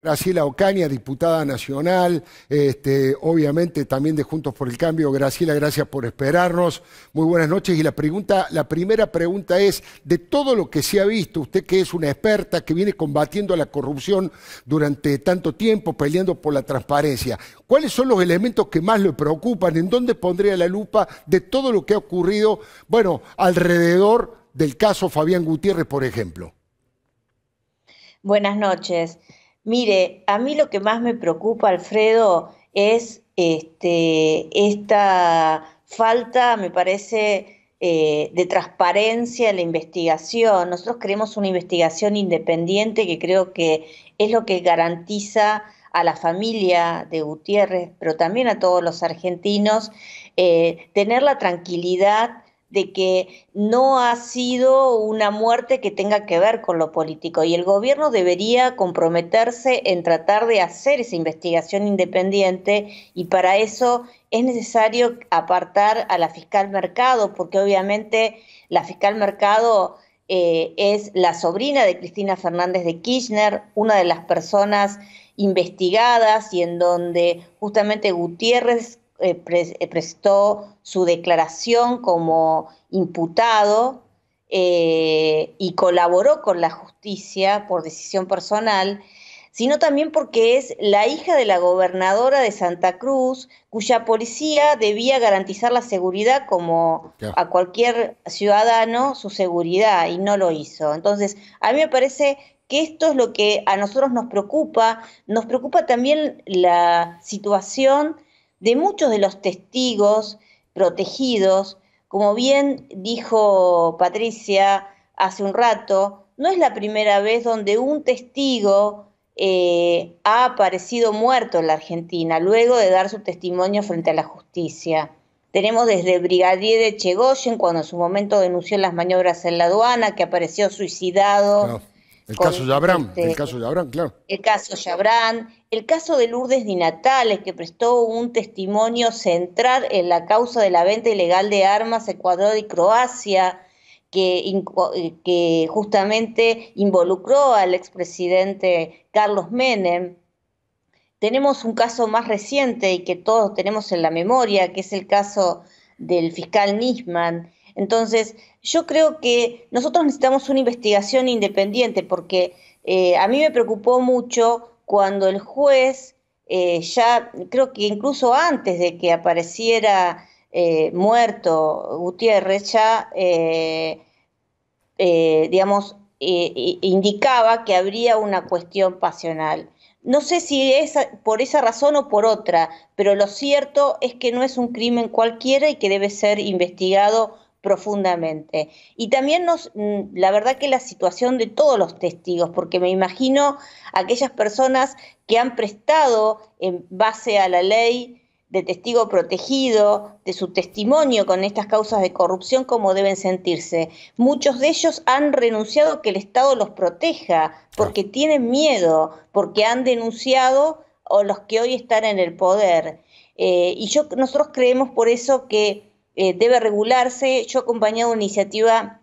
Graciela Ocaña, diputada nacional, este, obviamente también de Juntos por el Cambio. Graciela, gracias por esperarnos. Muy buenas noches. Y la pregunta, la primera pregunta es: de todo lo que se ha visto, usted que es una experta que viene combatiendo la corrupción durante tanto tiempo, peleando por la transparencia, ¿cuáles son los elementos que más le preocupan? ¿En dónde pondría la lupa de todo lo que ha ocurrido, bueno, alrededor del caso Fabián Gutiérrez, por ejemplo? Buenas noches. Mire, a mí lo que más me preocupa, Alfredo, es este, esta falta, me parece, eh, de transparencia en la investigación. Nosotros queremos una investigación independiente que creo que es lo que garantiza a la familia de Gutiérrez, pero también a todos los argentinos, eh, tener la tranquilidad de que no ha sido una muerte que tenga que ver con lo político y el gobierno debería comprometerse en tratar de hacer esa investigación independiente y para eso es necesario apartar a la fiscal Mercado porque obviamente la fiscal Mercado eh, es la sobrina de Cristina Fernández de Kirchner, una de las personas investigadas y en donde justamente Gutiérrez eh, eh, prestó su declaración como imputado eh, y colaboró con la justicia por decisión personal, sino también porque es la hija de la gobernadora de Santa Cruz, cuya policía debía garantizar la seguridad como a cualquier ciudadano su seguridad y no lo hizo. Entonces, a mí me parece que esto es lo que a nosotros nos preocupa, nos preocupa también la situación de muchos de los testigos protegidos. Como bien dijo Patricia hace un rato, no es la primera vez donde un testigo eh, ha aparecido muerto en la Argentina luego de dar su testimonio frente a la justicia. Tenemos desde Brigadier de Chegoyen, cuando en su momento denunció las maniobras en la aduana, que apareció suicidado. El caso de el este, caso de claro. El caso de el caso de Lourdes Di Natales, que prestó un testimonio central en la causa de la venta ilegal de armas a Ecuador y Croacia, que, eh, que justamente involucró al expresidente Carlos Menem. Tenemos un caso más reciente y que todos tenemos en la memoria, que es el caso del fiscal Nisman, entonces, yo creo que nosotros necesitamos una investigación independiente porque eh, a mí me preocupó mucho cuando el juez, eh, ya creo que incluso antes de que apareciera eh, muerto Gutiérrez, ya, digamos, indicaba que habría una cuestión pasional. No sé si es por esa razón o por otra, pero lo cierto es que no es un crimen cualquiera y que debe ser investigado profundamente. Y también nos, mm, la verdad que la situación de todos los testigos, porque me imagino aquellas personas que han prestado en base a la ley de testigo protegido, de su testimonio con estas causas de corrupción, cómo deben sentirse. Muchos de ellos han renunciado que el Estado los proteja, porque tienen miedo, porque han denunciado o los que hoy están en el poder. Eh, y yo, nosotros creemos por eso que eh, debe regularse. Yo he acompañado una iniciativa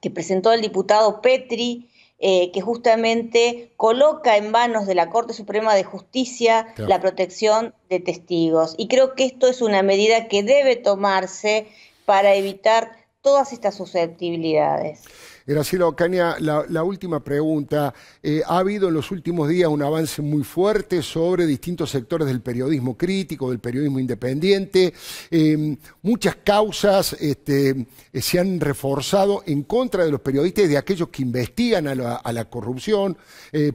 que presentó el diputado Petri, eh, que justamente coloca en manos de la Corte Suprema de Justicia la protección de testigos. Y creo que esto es una medida que debe tomarse para evitar todas estas susceptibilidades. Graciela Ocaña, la, última pregunta. Eh, ha habido en los últimos días un avance muy fuerte sobre distintos sectores del periodismo crítico, del periodismo independiente. Eh, muchas causas este, eh, se han reforzado en contra de los periodistas y de aquellos que investigan a la, corrupción.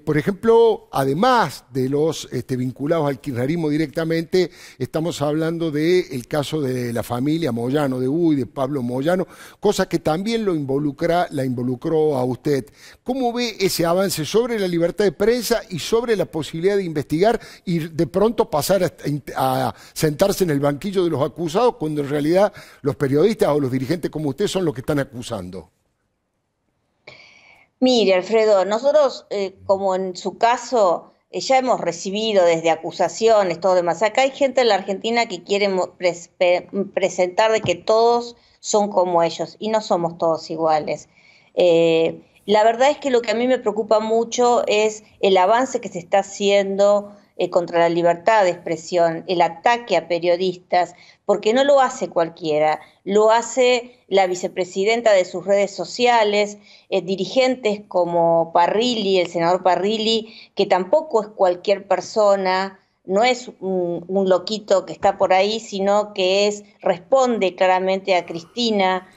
por ejemplo, además de los este, vinculados al kirchnerismo directamente, estamos hablando del caso de la familia Moyano, de Uy, de Pablo Moyano, cosa que también lo involucra la involucra lucró a usted. ¿Cómo ve ese avance sobre la libertad de prensa y sobre la posibilidad de investigar y de pronto pasar a, sentarse en el banquillo de los acusados cuando en realidad los periodistas o los dirigentes como usted son los que están acusando? Mire, Alfredo, nosotros, eh, como en su caso, eh, ya hemos recibido desde acusaciones, todo demás. Acá hay gente en la Argentina que quiere presentar de que todos son como ellos y no somos todos iguales. Eh, la verdad es que lo que a mí me preocupa mucho es el avance que se está haciendo eh, contra la libertad de expresión, el ataque a periodistas, porque no lo hace cualquiera, lo hace la vicepresidenta de sus redes sociales, eh, dirigentes como Parrilli, el senador Parrilli, que tampoco es cualquier persona, no es un, loquito que está por ahí, sino que es responde claramente a Cristina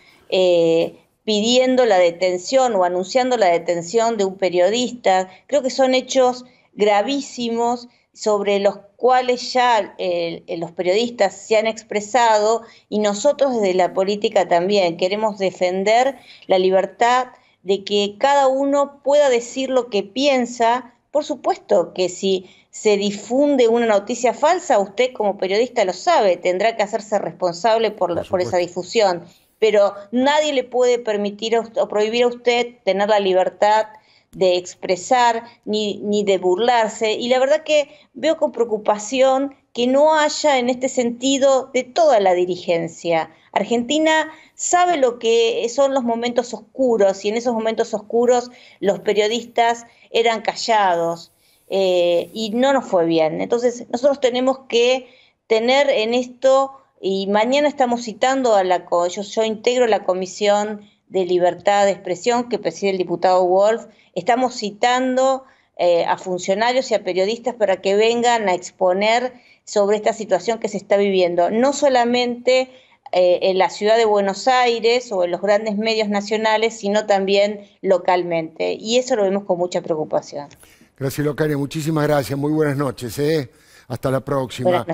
pidiendo la detención o anunciando la detención de un periodista. Creo que son hechos gravísimos sobre los cuales ya eh, eh, los periodistas se han expresado y nosotros desde la política también queremos defender la libertad de que cada uno pueda decir lo que piensa. Por supuesto que si se difunde una noticia falsa, usted como periodista lo sabe, tendrá que hacerse responsable por esa difusión pero nadie le puede permitir o prohibir a usted tener la libertad de expresar ni, de burlarse. Y la verdad que veo con preocupación que no haya en este sentido de toda la dirigencia. Argentina sabe lo que son los momentos oscuros y en esos momentos oscuros los periodistas eran callados eh, y no nos fue bien. Entonces nosotros tenemos que tener en esto y mañana estamos citando a la... Yo, yo integro la comisión de libertad de expresión que preside el diputado Wolf. Estamos citando eh, a funcionarios y a periodistas para que vengan a exponer sobre esta situación que se está viviendo, no solamente eh, en la ciudad de Buenos Aires o en los grandes medios nacionales, sino también localmente. Y eso lo vemos con mucha preocupación. Gracias, Locario Muchísimas gracias. Muy buenas noches. ¿eh? Hasta la próxima.